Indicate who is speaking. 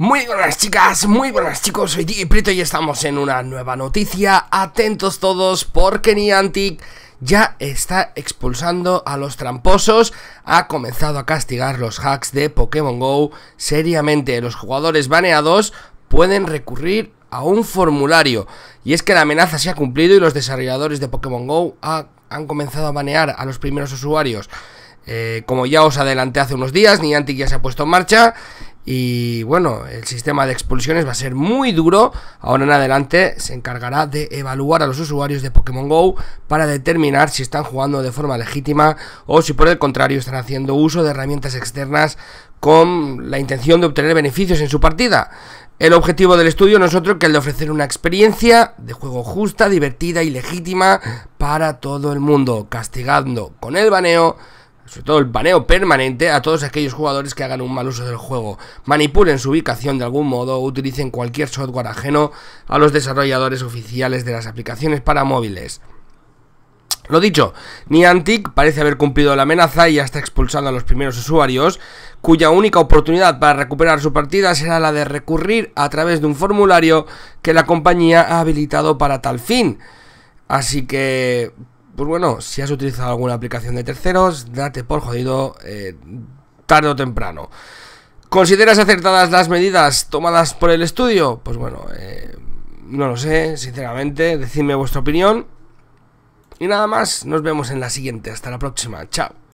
Speaker 1: Muy buenas chicas, muy buenas chicos, soy DJ Prito y estamos en una nueva noticia Atentos todos porque Niantic ya está expulsando a los tramposos Ha comenzado a castigar los hacks de Pokémon GO seriamente Los jugadores baneados pueden recurrir a un formulario Y es que la amenaza se ha cumplido y los desarrolladores de Pokémon GO han comenzado a banear a los primeros usuarios eh, como ya os adelanté hace unos días, Niantic ya se ha puesto en marcha y bueno, el sistema de expulsiones va a ser muy duro. Ahora en adelante se encargará de evaluar a los usuarios de Pokémon Go para determinar si están jugando de forma legítima o si por el contrario están haciendo uso de herramientas externas con la intención de obtener beneficios en su partida. El objetivo del estudio no es otro que el de ofrecer una experiencia de juego justa, divertida y legítima para todo el mundo, castigando con el baneo sobre todo el paneo permanente a todos aquellos jugadores que hagan un mal uso del juego, manipulen su ubicación de algún modo o utilicen cualquier software ajeno a los desarrolladores oficiales de las aplicaciones para móviles. Lo dicho, Niantic parece haber cumplido la amenaza y ya está expulsando a los primeros usuarios, cuya única oportunidad para recuperar su partida será la de recurrir a través de un formulario que la compañía ha habilitado para tal fin. Así que pues bueno, si has utilizado alguna aplicación de terceros, date por jodido eh, tarde o temprano. ¿Consideras acertadas las medidas tomadas por el estudio? Pues bueno, eh, no lo sé, sinceramente, decidme vuestra opinión. Y nada más, nos vemos en la siguiente, hasta la próxima, chao.